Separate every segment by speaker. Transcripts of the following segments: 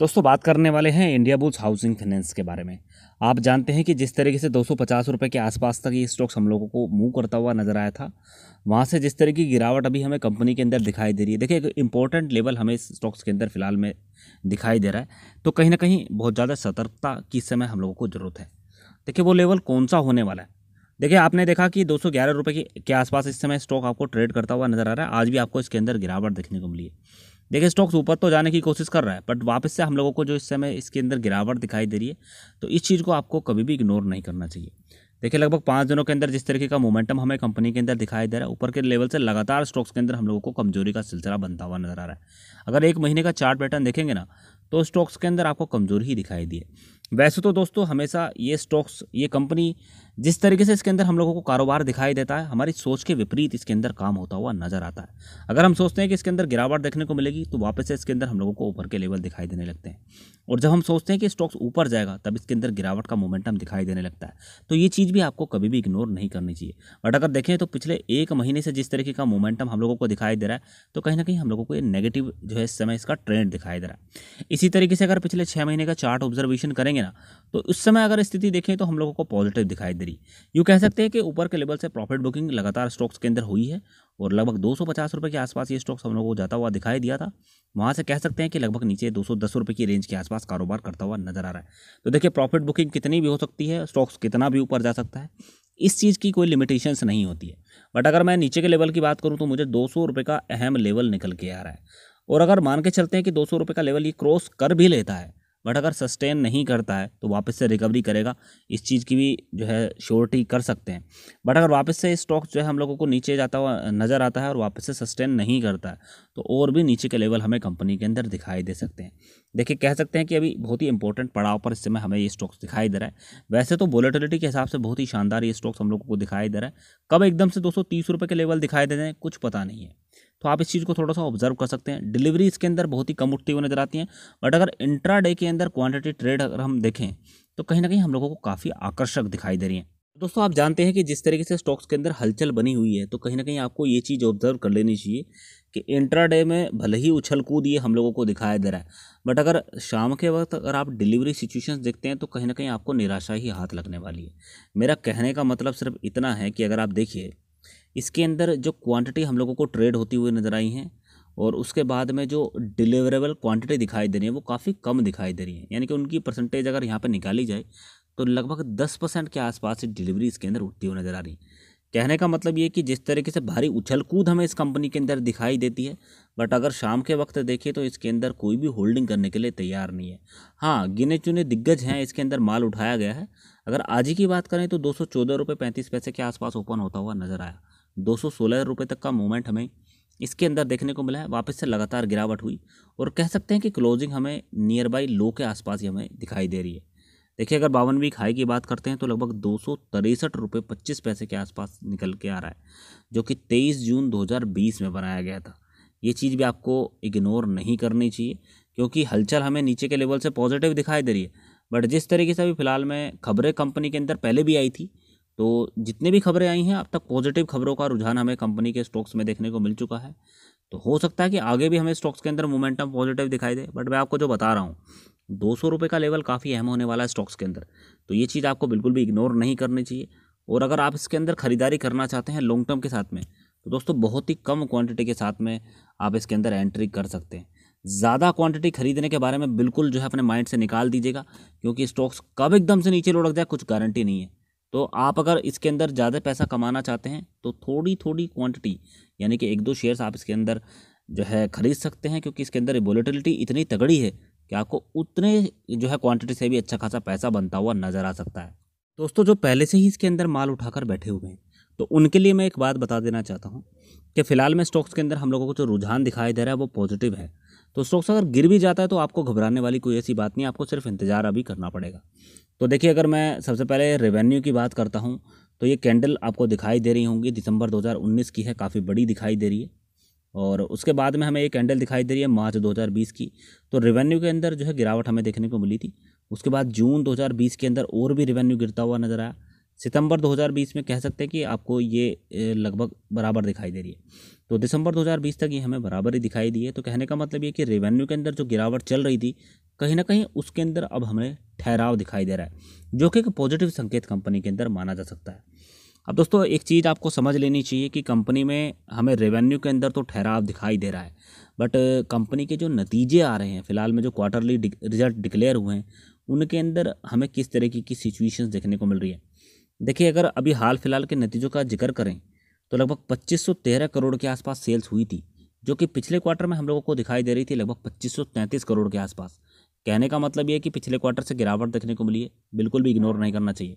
Speaker 1: दोस्तों बात करने वाले हैं इंडिया बुल्स हाउसिंग फाइनेंस के बारे में आप जानते हैं कि जिस तरीके से दो सौ के आसपास तक ये स्टॉक्स हम लोगों को मूव करता हुआ नजर आया था वहाँ से जिस तरह की गिरावट अभी हमें कंपनी के अंदर दिखाई दे रही है देखिए एक इंपॉर्टेंट लेवल हमें इस स्टॉक्स के अंदर फिलहाल में दिखाई दे रहा है तो कहीं ना कहीं बहुत ज़्यादा सतर्कता की समय हम लोगों को ज़रूरत है देखिए वो लेवल कौन सा होने वाला है देखिए आपने देखा कि दो सौ के आसपास इस समय स्टॉक आपको ट्रेड करता हुआ नज़र आ रहा है आज भी आपको इसके अंदर गिरावट देखने को मिली है देखिए स्टॉक्स ऊपर तो जाने की कोशिश कर रहा है बट वापस से हम लोगों को जो इस समय इसके अंदर गिरावट दिखाई दे रही है तो इस चीज़ को आपको कभी भी इग्नोर नहीं करना चाहिए देखिए लगभग पाँच दिनों के अंदर जिस तरीके का मोमेंटम हमें कंपनी के अंदर दिखाई दे रहा है ऊपर के लेवल से लगातार स्टॉक्स के अंदर हम लोगों को कमजोरी का सिलसिला बनता हुआ नजर आ रहा है अगर एक महीने का चार्ट पैटर्न देखेंगे ना तो स्टॉक्स के अंदर आपको कमजोरी ही दिखाई दी है वैसे तो दोस्तों हमेशा ये स्टॉक्स ये कंपनी जिस तरीके से इसके अंदर हम लोगों को कारोबार दिखाई देता है हमारी सोच के विपरीत इसके अंदर काम होता हुआ नजर आता है अगर हम सोचते हैं कि इसके अंदर गिरावट देखने को मिलेगी तो वापस से इसके अंदर हम लोगों को ऊपर के लेवल दिखाई देने लगते हैं और जब हम सोचते हैं कि स्टॉक्स ऊपर जाएगा तब इसके अंदर गिरावट का मोमेंटम दिखाई देने लगता है तो ये चीज़ भी आपको कभी भी इग्नोर नहीं करनी चाहिए बट अगर देखें तो पिछले एक महीने से जिस तरीके का मोमेंटम हम लोगों को दिखाई दे रहा है तो कहीं ना कहीं हम लोगों को ये नेगेटिव जो है इस समय इसका ट्रेंड दिखाई दे रहा है इसी तरीके से अगर पिछले छः महीने का चार्ट ऑब्जर्वेशन करेंगे ना तो उस समय अगर स्थिति देखें तो हम लोगों को पॉजिटिव दिखाई दे थ्री यू कह सकते हैं कि ऊपर के लेवल से प्रॉफिट बुकिंग लगातार स्टॉक्स के अंदर हुई है और लगभग दो सौ के आसपास ये स्टॉक्स हम लोगों को जाता हुआ दिखाई दिया था वहाँ से कह सकते हैं कि लगभग नीचे दो सौ की रेंज के आसपास कारोबार करता हुआ नजर आ रहा है तो देखिए प्रॉफिट बुकिंग कितनी भी हो सकती है स्टॉक्स कितना भी ऊपर जा सकता है इस चीज़ की कोई लिमिटेशंस नहीं होती है बट अगर मैं नीचे के लेवल की बात करूँ तो मुझे दो सौ का अहम लेवल निकल के आ रहा है और अगर मान के चलते हैं कि दो सौ का लेवल ये क्रॉस कर भी लेता है बट अगर सस्टेन नहीं करता है तो वापस से रिकवरी करेगा इस चीज़ की भी जो है श्योरिटी कर सकते हैं बट अगर वापस से स्टॉक जो है हम लोगों को नीचे जाता हुआ नज़र आता है और वापस से सस्टेन नहीं करता है तो और भी नीचे के लेवल हमें कंपनी के अंदर दिखाई दे सकते हैं देखिए कह सकते हैं कि अभी बहुत ही इंपॉर्टेंट पड़ाव पर इस समय हमें ये स्टॉक्स दिखाई दे रहा है वैसे तो वोलेटिलिटी के हिसाब से बहुत ही शानदार ये स्टॉक्स हम लोगों को दिखाई दे रहा है कब एकदम से दो सौ के लेवल दिखाई दे रहे हैं कुछ पता नहीं है तो आप इस चीज़ को थोड़ा सा ऑब्जर्व कर सकते हैं डिलीवरी इसके अंदर बहुत ही कम उठती हुई नज़र आती हैं बट अगर इंट्रा डे के अंदर क्वांटिटी ट्रेड अगर हम देखें तो कहीं ना कहीं हम लोगों को काफ़ी आकर्षक दिखाई दे रही हैं तो दोस्तों आप जानते हैं कि जिस तरीके से स्टॉक्स के अंदर हलचल बनी हुई है तो कहीं ना कहीं आपको ये चीज़ ऑब्जर्व कर लेनी चाहिए कि इंट्रा डे में भले ही उछल कूद ये हम लोगों को दिखाया दे रहा है बट अगर शाम के वक्त अगर आप डिलीवरी सिचुएशंस देखते हैं तो कहीं ना कहीं आपको निराशा ही हाथ लगने वाली है मेरा कहने का मतलब सिर्फ इतना है कि अगर आप देखिए इसके अंदर जो क्वांटिटी हम लोगों को ट्रेड होती हुई नज़र आई हैं और उसके बाद में जो डिलीवरेबल क्वांटिटी दिखाई दे रही है वो काफ़ी कम दिखाई दे रही है यानी कि उनकी परसेंटेज अगर यहाँ पर निकाली जाए तो लगभग दस परसेंट के आसपास डिलीवरी इसके अंदर उठती हुई नज़र आ रही है कहने का मतलब ये कि जिस तरीके से भारी उछल कूद हमें इस कंपनी के अंदर दिखाई देती है बट अगर शाम के वक्त देखें तो इसके अंदर कोई भी होल्डिंग करने के लिए तैयार नहीं है हाँ गिने चुने दिग्गज हैं इसके अंदर माल उठाया गया है अगर आज ही की बात करें तो दो सौ पैंतीस पैसे के आसपास ओपन होता हुआ नज़र आया दो रुपए तक का मूवमेंट हमें इसके अंदर देखने को मिला है वापस से लगातार गिरावट हुई और कह सकते हैं कि क्लोजिंग हमें नियर बाई लो के आसपास ही हमें दिखाई दे रही है देखिए अगर बावन वीक हाई की बात करते हैं तो लगभग दो सौ तिरसठ रुपये पच्चीस पैसे के आसपास निकल के आ रहा है जो कि तेईस जून 2020 में बनाया गया था ये चीज़ भी आपको इग्नोर नहीं करनी चाहिए क्योंकि हलचल हमें नीचे के लेवल से पॉजिटिव दिखाई दे रही है बट जिस तरीके से अभी फ़िलहाल में खबरें कंपनी के अंदर पहले भी आई थी तो जितने भी खबरें आई हैं अब तक पॉजिटिव खबरों का रुझान हमें कंपनी के स्टॉक्स में देखने को मिल चुका है तो हो सकता है कि आगे भी हमें स्टॉक्स के अंदर मोमेंटम पॉजिटिव दिखाई दे बट मैं आपको जो बता रहा हूँ दो सौ रुपये का लेवल काफ़ी अहम होने वाला है स्टॉक्स के अंदर तो ये चीज़ आपको बिल्कुल भी इग्नोर नहीं करनी चाहिए और अगर आप इसके अंदर ख़रीदारी करना चाहते हैं लॉन्ग टर्म के साथ में तो दोस्तों बहुत ही कम क्वांटिटी के साथ में आप इसके अंदर एंट्री कर सकते हैं ज़्यादा क्वांटिटी खरीदने के बारे में बिल्कुल जो है अपने माइंड से निकाल दीजिएगा क्योंकि स्टॉक्स कब एकदम से नीचे लुढ़क जाए कुछ गारंटी नहीं है तो आप अगर इसके अंदर ज़्यादा पैसा कमाना चाहते हैं तो थोड़ी थोड़ी क्वांटिटी यानी कि एक दो शेयर्स आप इसके अंदर जो है ख़रीद सकते हैं क्योंकि इसके अंदर वोलेटिलिटी इतनी तगड़ी है कि आपको उतने जो है क्वांटिटी से भी अच्छा खासा पैसा बनता हुआ नज़र आ सकता है दोस्तों जो पहले से ही इसके अंदर माल उठाकर बैठे हुए हैं तो उनके लिए मैं एक बात बता देना चाहता हूँ कि फ़िलहाल में स्टॉक्स के अंदर हम लोगों को जो रुझान दिखाई दे रहा है वो पॉजिटिव है तो स्टॉक्स अगर गिर भी जाता है तो आपको घबराने वाली कोई ऐसी बात नहीं आपको सिर्फ इंतज़ार अभी करना पड़ेगा तो देखिए अगर मैं सबसे पहले रेवेन्यू की बात करता हूँ तो ये कैंडल आपको दिखाई दे रही होंगी दिसंबर 2019 की है काफ़ी बड़ी दिखाई दे रही है और उसके बाद में हमें ये कैंडल दिखाई दे रही है मार्च 2020 की तो रेवेन्यू के अंदर जो है गिरावट हमें देखने को मिली थी उसके बाद जून 2020 के अंदर और भी रेवेन्यू गिरता हुआ नज़र आया सितंबर 2020 में कह सकते हैं कि आपको ये लगभग बराबर दिखाई दे रही है तो दिसंबर 2020 तक ये हमें बराबर ही दिखाई दी है तो कहने का मतलब ये कि रेवेन्यू के अंदर जो गिरावट चल रही थी कहीं ना कहीं उसके अंदर अब हमें ठहराव दिखाई दे रहा है जो कि एक पॉजिटिव संकेत कंपनी के अंदर माना जा सकता है अब दोस्तों एक चीज़ आपको समझ लेनी चाहिए कि कंपनी में हमें रेवेन्यू के अंदर तो ठहराव दिखाई दे रहा है बट कंपनी के जो नतीजे आ रहे हैं फ़िलहाल में जो क्वार्टरली रिजल्ट डिक्लेयर हुए हैं उनके अंदर हमें किस तरीके की सिचुएशंस देखने को मिल रही है देखिए अगर अभी हाल फिलहाल के नतीजों का जिक्र करें तो लगभग 2513 करोड़ के आसपास सेल्स हुई थी जो कि पिछले क्वार्टर में हम लोगों को दिखाई दे रही थी लगभग 2533 करोड़ के आसपास कहने का मतलब ये कि पिछले क्वार्टर से गिरावट देखने को मिली है बिल्कुल भी इग्नोर नहीं करना चाहिए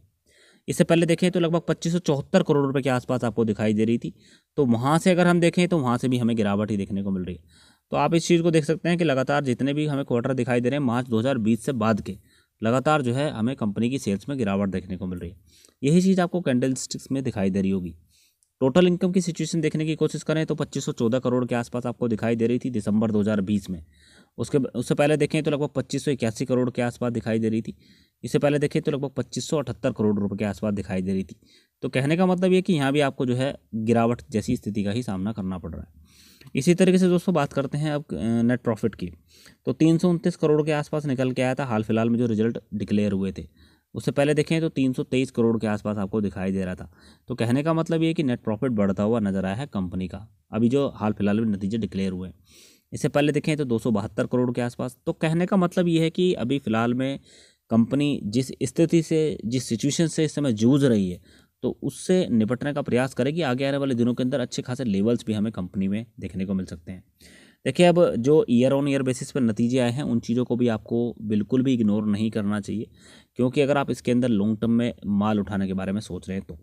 Speaker 1: इससे पहले देखें तो लगभग पच्चीस करोड़ रुपये के आसपास आपको दिखाई दे रही थी तो वहाँ से अगर हम देखें तो वहाँ से भी हमें गिरावट ही देखने को मिल रही है तो आप इस चीज़ को देख सकते हैं कि लगातार जितने भी हमें क्वार्टर दिखाई दे रहे हैं मार्च 2020 से बाद के लगातार जो है हमें कंपनी की सेल्स में गिरावट देखने को मिल रही है यही चीज़ आपको कैंडल स्टिक्स में दिखाई दे रही होगी टोटल इनकम की सिचुएशन देखने की कोशिश करें तो 2514 करोड़ के आसपास आपको दिखाई दे रही थी दिसंबर 2020 में उसके उससे पहले देखें तो लगभग पच्चीस करोड़ के आसपास दिखाई दे रही थी इससे पहले देखें तो लगभग पच्चीस करोड़ रुपये के आसपास दिखाई दे रही थी तो कहने का मतलब ये कि यहाँ भी आपको जो है गिरावट जैसी स्थिति का ही सामना करना पड़ रहा है इसी तरीके से दोस्तों बात करते हैं अब नेट प्रॉफिट की तो तीन सौ उनतीस करोड़ के आसपास निकल के आया था हाल फिलहाल में जो रिजल्ट डिक्लेयर हुए थे उससे पहले देखें तो तीन सौ तेईस करोड़ के आसपास आपको दिखाई दे रहा था तो कहने का मतलब ये कि नेट प्रॉफिट बढ़ता हुआ नज़र आया है कंपनी का अभी जो हाल फिलहाल में नतीजे डिक्लेयर हुए हैं इससे पहले देखें तो दो सौ बहत्तर करोड़ के आसपास तो कहने का मतलब ये है कि अभी फ़िलहाल में कंपनी जिस स्थिति से जिस सिचुएशन से इस समय जूझ रही है तो उससे निपटने का प्रयास करें कि आगे आने वाले दिनों के अंदर अच्छे खासे लेवल्स भी हमें कंपनी में देखने को मिल सकते हैं देखिए अब जो ईयर ऑन ईयर बेसिस पर नतीजे आए हैं उन चीज़ों को भी आपको बिल्कुल भी इग्नोर नहीं करना चाहिए क्योंकि अगर आप इसके अंदर लॉन्ग टर्म में माल उठाने के बारे में सोच रहे हैं तो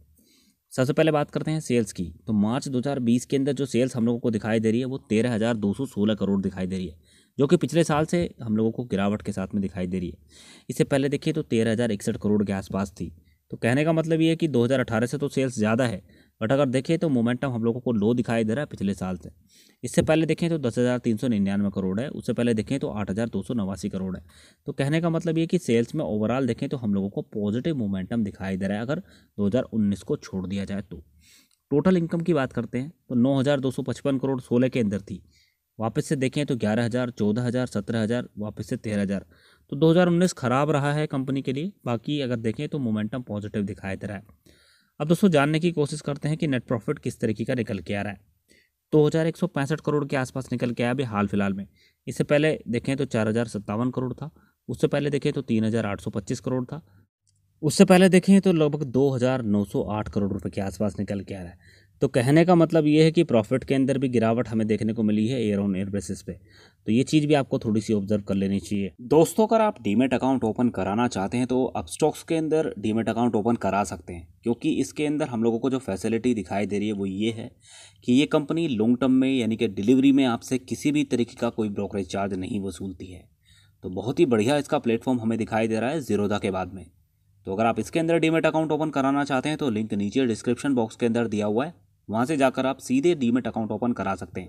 Speaker 1: सबसे पहले बात करते हैं सेल्स की तो मार्च 2020 के अंदर जो सेल्स हम लोगों को दिखाई दे रही है वो तेरह हज़ार दो सौ सोलह करोड़ दिखाई दे रही है जो कि पिछले साल से हम लोगों को गिरावट के साथ में दिखाई दे रही है इससे पहले देखिए तो तेरह हज़ार इकसठ करोड़ के आसपास थी तो कहने का मतलब ये है कि 2018 से तो सेल्स ज़्यादा है बट अगर देखें तो मोमेंटम हम लोगों को लो दिखाई दे रहा है पिछले साल से इससे पहले देखें तो दस हज़ार तीन सौ निन्यानवे करोड़ है उससे पहले देखें तो आठ हज़ार दो सौ नवासी करोड़ है तो कहने का मतलब ये कि सेल्स में ओवरऑल देखें तो हम लोगों को पॉजिटिव मोमेंटम दिखाई दे रहा है अगर दो हज़ार उन्नीस को छोड़ दिया जाए तो टोटल इनकम की बात करते हैं तो नौ हज़ार दो सौ पचपन करोड़ सोलह के अंदर थी वापस से देखें तो ग्यारह हज़ार चौदह हज़ार सत्रह हज़ार वापस से तेरह हज़ार तो 2019 खराब रहा है कंपनी के लिए बाकी अगर देखें तो मोमेंटम पॉजिटिव दिखाई दे रहा है अब दोस्तों जानने की कोशिश करते हैं कि नेट प्रॉफिट किस तरीके का निकल के आ रहा है दो तो करोड़ के आसपास निकल के आया अभी हाल फिलहाल में इससे पहले देखें तो चार करोड़ था उससे पहले देखें तो तीन करोड़ था उससे पहले देखें तो लगभग 2,908 करोड़ रुपए के आसपास निकल के आ रहा है तो कहने का मतलब ये है कि प्रॉफिट के अंदर भी गिरावट हमें देखने को मिली है एयर ऑन एयर बेसिस पे तो ये चीज़ भी आपको थोड़ी सी ऑब्जर्व कर लेनी चाहिए दोस्तों अगर आप डीमेट अकाउंट ओपन कराना चाहते हैं तो स्टॉक्स के अंदर डीमेट अकाउंट ओपन करा सकते हैं क्योंकि इसके अंदर हम लोगों को जो फैसिलिटी दिखाई दे रही है वो ये है कि ये कंपनी लॉन्ग टर्म में यानी कि डिलीवरी में आपसे किसी भी तरीके का कोई ब्रोकरेज चार्ज नहीं वसूलती है तो बहुत ही बढ़िया इसका प्लेटफॉर्म हमें दिखाई दे रहा है जीरोधा के बाद में तो अगर आप इसके अंदर डीमेट अकाउंट ओपन कराना चाहते हैं तो लिंक नीचे डिस्क्रिप्शन बॉक्स के अंदर दिया हुआ है वहाँ से जाकर आप सीधे डीमेट अकाउंट ओपन करा सकते हैं